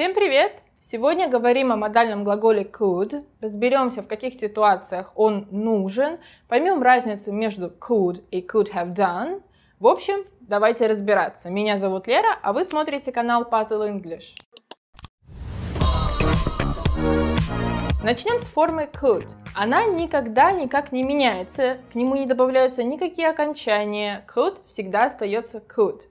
Всем привет! Сегодня говорим о модальном глаголе could, разберемся, в каких ситуациях он нужен, поймем разницу между could и could have done. В общем, давайте разбираться. Меня зовут Лера, а вы смотрите канал Puzzle English. Начнем с формы could. Она никогда никак не меняется, к нему не добавляются никакие окончания. Could всегда остается could.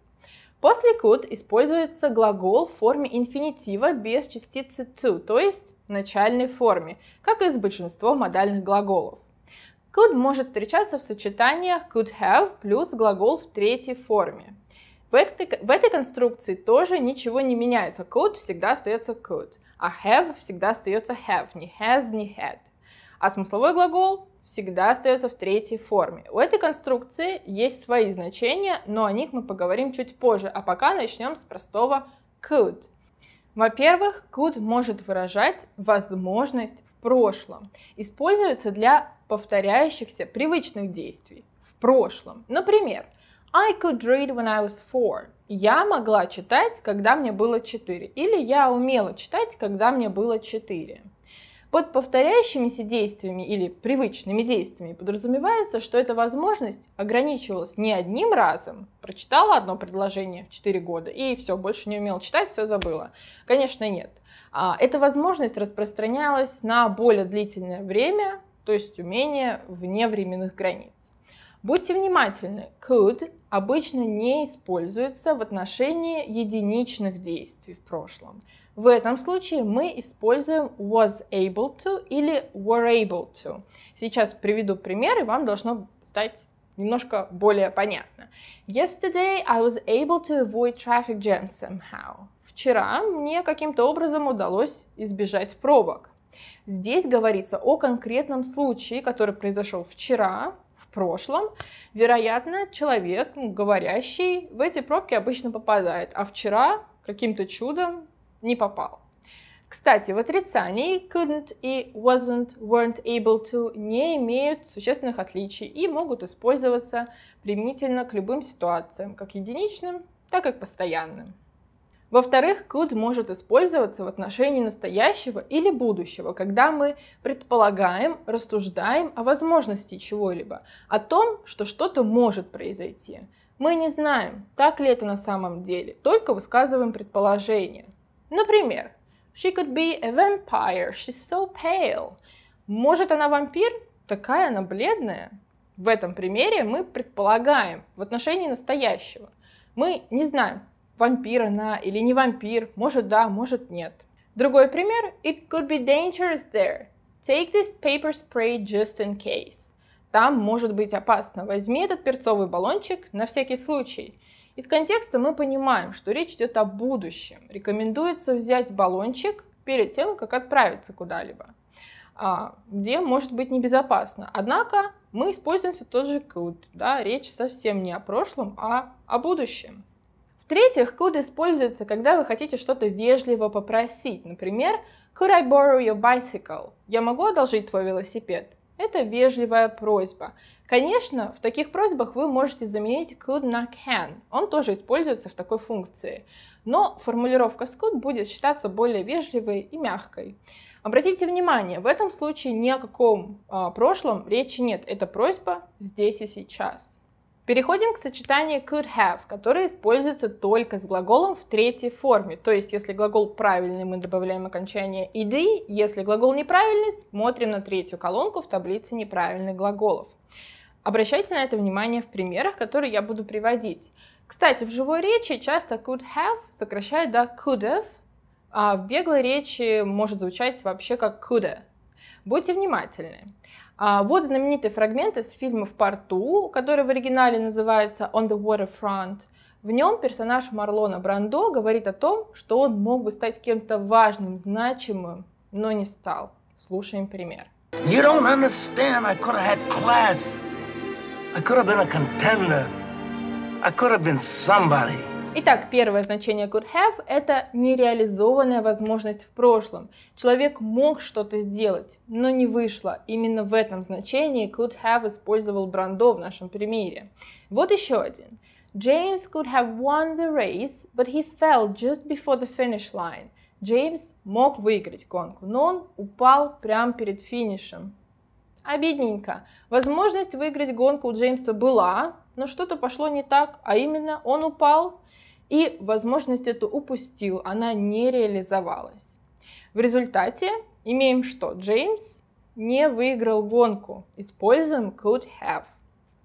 После could используется глагол в форме инфинитива без частицы to, то есть в начальной форме, как и с большинством модальных глаголов. Could может встречаться в сочетаниях could have плюс глагол в третьей форме. В этой, в этой конструкции тоже ничего не меняется. Could всегда остается could, а have всегда остается have, не has, не had. А смысловой глагол всегда остается в третьей форме. У этой конструкции есть свои значения, но о них мы поговорим чуть позже, а пока начнем с простого could. Во-первых, could может выражать возможность в прошлом. Используется для повторяющихся привычных действий в прошлом. Например, I could read when I was four. Я могла читать, когда мне было четыре. Или я умела читать, когда мне было четыре. Под повторяющимися действиями или привычными действиями подразумевается, что эта возможность ограничивалась не одним разом. Прочитала одно предложение в 4 года и все, больше не умела читать, все забыла. Конечно, нет. А, эта возможность распространялась на более длительное время, то есть умение вне временных границ. Будьте внимательны, could обычно не используется в отношении единичных действий в прошлом. В этом случае мы используем was able to или were able to. Сейчас приведу пример, и вам должно стать немножко более понятно. Yesterday I was able to avoid traffic jam somehow. Вчера мне каким-то образом удалось избежать пробок. Здесь говорится о конкретном случае, который произошел вчера, прошлом, вероятно, человек, говорящий, в эти пробки обычно попадает, а вчера каким-то чудом не попал. Кстати, в отрицании couldn't и wasn't, weren't able to не имеют существенных отличий и могут использоваться применительно к любым ситуациям, как единичным, так и постоянным. Во-вторых, could может использоваться в отношении настоящего или будущего, когда мы предполагаем, рассуждаем о возможности чего-либо, о том, что что-то может произойти. Мы не знаем, так ли это на самом деле, только высказываем предположение. Например, she could be a vampire, she's so pale. Может она вампир? Такая она бледная. В этом примере мы предполагаем в отношении настоящего. Мы не знаем, вампир она или не вампир, может да, может нет. Другой пример. It could be dangerous there. Take this paper spray just in case. Там может быть опасно. Возьми этот перцовый баллончик на всякий случай. Из контекста мы понимаем, что речь идет о будущем. Рекомендуется взять баллончик перед тем, как отправиться куда-либо, а, где может быть небезопасно. Однако мы используем все тот же could. Да? Речь совсем не о прошлом, а о будущем. В-третьих, could используется, когда вы хотите что-то вежливо попросить. Например, could I borrow your bicycle? Я могу одолжить твой велосипед? Это вежливая просьба. Конечно, в таких просьбах вы можете заменить could на can. Он тоже используется в такой функции. Но формулировка с could будет считаться более вежливой и мягкой. Обратите внимание, в этом случае ни о каком э, прошлом речи нет. Это просьба здесь и сейчас. Переходим к сочетанию could have, которое используется только с глаголом в третьей форме. То есть, если глагол правильный, мы добавляем окончание ed, если глагол неправильный, смотрим на третью колонку в таблице неправильных глаголов. Обращайте на это внимание в примерах, которые я буду приводить. Кстати, в живой речи часто could have сокращают до could have, а в беглой речи может звучать вообще как coulda. Будьте внимательны. А вот знаменитый фрагмент из фильма «В порту», который в оригинале называется «On the Waterfront». В нем персонаж Марлона Брандо говорит о том, что он мог бы стать кем-то важным, значимым, но не стал. Слушаем пример. You don't understand. I could have had class. I could have been a contender. I could have been somebody. Итак, первое значение could have – это нереализованная возможность в прошлом. Человек мог что-то сделать, но не вышло. Именно в этом значении could have использовал Брандо в нашем примере. Вот еще один. James could have won the race, but he fell just before the finish line. Джеймс мог выиграть гонку, но он упал прямо перед финишем. Обидненько. Возможность выиграть гонку у Джеймса была, но что-то пошло не так, а именно он упал, и возможность эту упустил, она не реализовалась. В результате имеем что? Джеймс не выиграл гонку. Используем could have.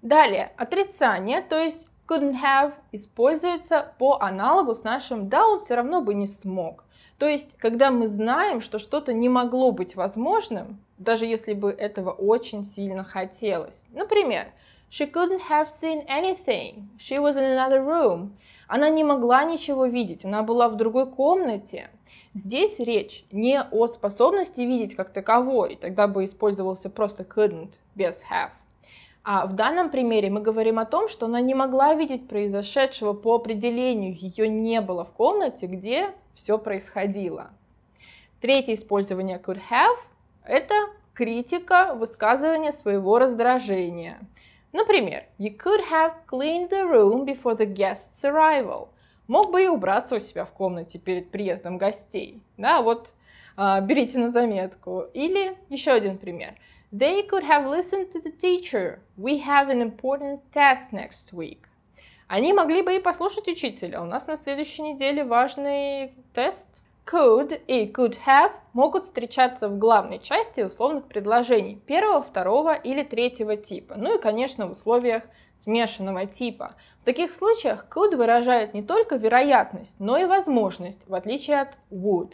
Далее, отрицание, то есть couldn't have используется по аналогу с нашим «да, он все равно бы не смог». То есть, когда мы знаем, что что-то не могло быть возможным, даже если бы этого очень сильно хотелось. Например, She couldn't have seen anything. She was in another room. Она не могла ничего видеть, она была в другой комнате. Здесь речь не о способности видеть как таковой, тогда бы использовался просто couldn't без have. А в данном примере мы говорим о том, что она не могла видеть произошедшего по определению, ее не было в комнате, где все происходило. Третье использование could have это критика высказывания своего раздражения. Например, you could have cleaned the room before the guest's arrival. Мог бы и убраться у себя в комнате перед приездом гостей. Да, вот а, берите на заметку. Или еще один пример. They could have listened to the teacher. We have an important test next week. Они могли бы и послушать учителя. У нас на следующей неделе важный тест – could и could have могут встречаться в главной части условных предложений первого, второго или третьего типа, ну и, конечно, в условиях смешанного типа. В таких случаях could выражает не только вероятность, но и возможность, в отличие от would.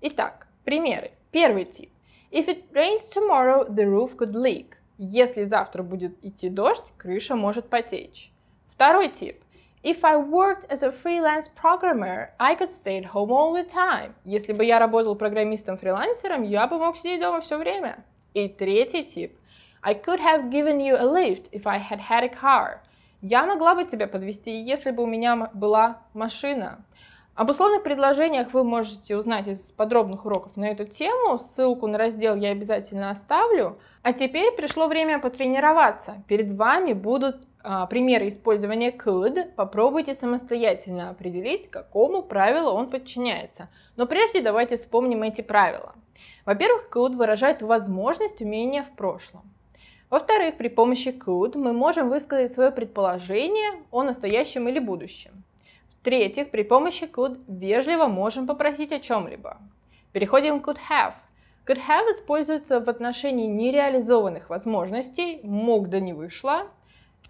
Итак, примеры. Первый тип. If it rains tomorrow, the roof could leak. Если завтра будет идти дождь, крыша может потечь. Второй тип. If I worked as a freelance programmer, I could stay at home all the time. Если бы я работал программистом-фрилансером, я бы мог сидеть дома все время. И третий тип. I could have given you a lift if I had had a car. Я могла бы тебя подвести, если бы у меня была машина. Об условных предложениях вы можете узнать из подробных уроков на эту тему. Ссылку на раздел я обязательно оставлю. А теперь пришло время потренироваться. Перед вами будут а, примеры использования could, попробуйте самостоятельно определить, какому правилу он подчиняется. Но прежде давайте вспомним эти правила. Во-первых, could выражает возможность умения в прошлом. Во-вторых, при помощи could мы можем высказать свое предположение о настоящем или будущем. В-третьих, при помощи could вежливо можем попросить о чем-либо. Переходим к could have. Could have используется в отношении нереализованных возможностей, мог да не вышло,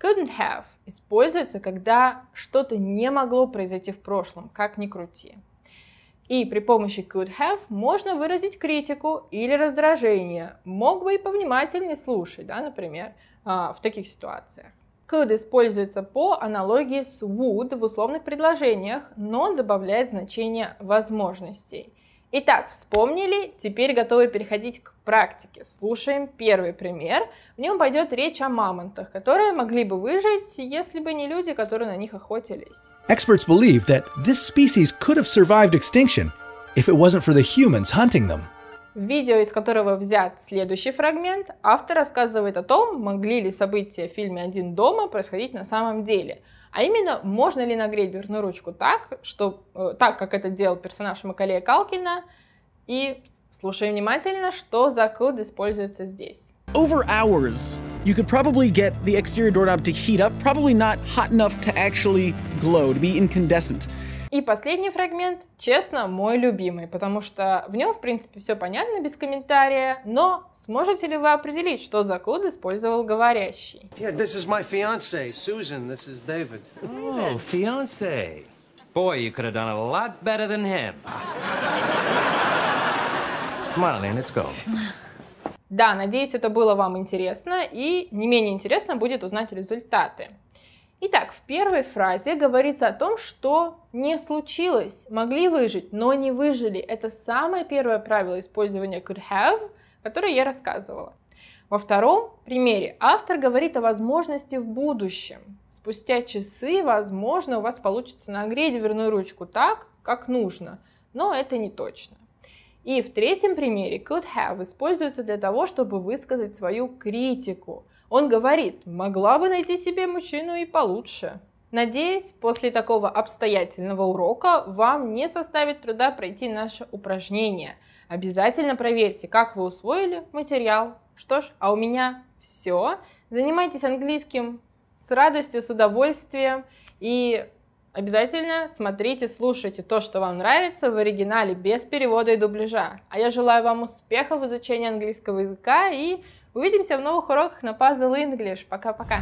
Couldn't have используется, когда что-то не могло произойти в прошлом, как ни крути. И при помощи could have можно выразить критику или раздражение. Мог бы и повнимательнее слушать, да, например, а, в таких ситуациях. Could используется по аналогии с would в условных предложениях, но добавляет значение возможностей – Итак, вспомнили, теперь готовы переходить к практике. Слушаем первый пример. В нем пойдет речь о мамонтах, которые могли бы выжить, если бы не люди, которые на них охотились. Experts believe that this species could have survived extinction if it wasn't for the humans hunting them. В видео, из которого взят следующий фрагмент, автор рассказывает о том, могли ли события в фильме «Один дома» происходить на самом деле. А именно, можно ли нагреть дверную ручку так, что, э, так как это делал персонаж Макалея Калкина. И слушай внимательно, что за код используется здесь. Over hours, you could probably get the exterior doorknob to heat up, probably not hot enough to actually glow, to be incandescent. И последний фрагмент, честно, мой любимый, потому что в нем, в принципе, все понятно без комментария, но сможете ли вы определить, что за код использовал говорящий? Yeah, this is my fiance, Susan. This is David. Oh, fiance. Boy, you could have done a lot better than him. Come on, Elaine, let's go. Да, надеюсь, это было вам интересно, и не менее интересно будет узнать результаты. Итак, в первой фразе говорится о том, что не случилось, могли выжить, но не выжили. Это самое первое правило использования could have, которое я рассказывала. Во втором примере автор говорит о возможности в будущем. Спустя часы, возможно, у вас получится нагреть дверную ручку так, как нужно, но это не точно. И в третьем примере could have используется для того, чтобы высказать свою критику. Он говорит, могла бы найти себе мужчину и получше. Надеюсь, после такого обстоятельного урока вам не составит труда пройти наше упражнение. Обязательно проверьте, как вы усвоили материал. Что ж, а у меня все. Занимайтесь английским с радостью, с удовольствием и Обязательно смотрите, слушайте то, что вам нравится в оригинале без перевода и дубляжа. А я желаю вам успехов в изучении английского языка и увидимся в новых уроках на Puzzle English. Пока-пока!